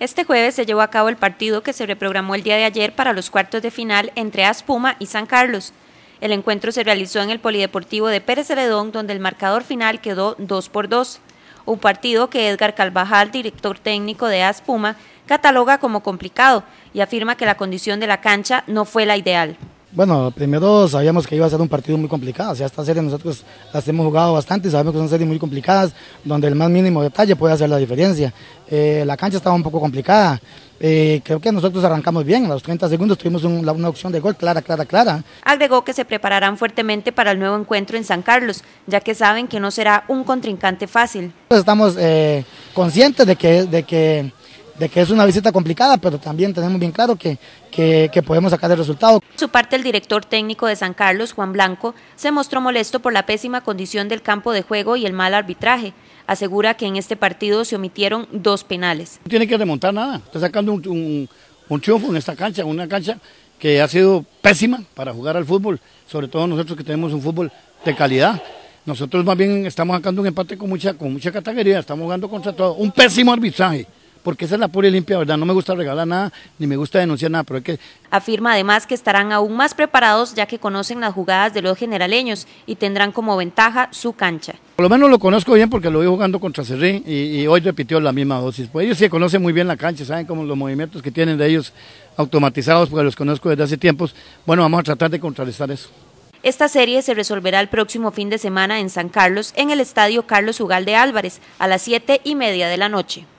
Este jueves se llevó a cabo el partido que se reprogramó el día de ayer para los cuartos de final entre Aspuma y San Carlos. El encuentro se realizó en el Polideportivo de Pérez Celedón, donde el marcador final quedó 2 por 2. Un partido que Edgar Calvajal, director técnico de Aspuma, cataloga como complicado y afirma que la condición de la cancha no fue la ideal. Bueno, primero sabíamos que iba a ser un partido muy complicado. O sea, esta serie nosotros las hemos jugado bastante, sabemos que son series muy complicadas, donde el más mínimo detalle puede hacer la diferencia. Eh, la cancha estaba un poco complicada. Eh, creo que nosotros arrancamos bien, a los 30 segundos tuvimos una opción de gol clara, clara, clara. Agregó que se prepararán fuertemente para el nuevo encuentro en San Carlos, ya que saben que no será un contrincante fácil. estamos eh, conscientes de que, de que de que es una visita complicada, pero también tenemos bien claro que, que, podemos sacar el resultado. Por su parte, el director técnico de San Carlos, Juan Blanco, se mostró molesto por la pésima condición del campo de juego y el mal arbitraje. Asegura que en este partido se omitieron dos penales. No tiene que remontar nada, está sacando un, un, triunfo en esta cancha, una cancha que ha sido pésima para jugar al fútbol, sobre todo nosotros que tenemos un fútbol de calidad. Nosotros más bien estamos sacando un empate con mucha, con mucha categoría, estamos jugando contra todo. Un pésimo arbitraje porque esa es la pura y limpia verdad. No me gusta regalar nada, ni me gusta denunciar nada, pero hay que... Afirma además que estarán aún más preparados ya que conocen las jugadas de los generaleños y tendrán como ventaja su cancha. Por lo menos lo conozco bien porque lo vi jugando contra Cerrín y, hoy repitió la misma dosis. Pues ellos sí conocen muy bien la cancha, saben cómo los movimientos que tienen de ellos automatizados, porque los conozco desde hace tiempos. Bueno, vamos a tratar de contrarrestar eso. Esta serie se resolverá el próximo fin de semana en San Carlos, en el Estadio Carlos Ugal de Álvarez, a las 7 y media de la noche.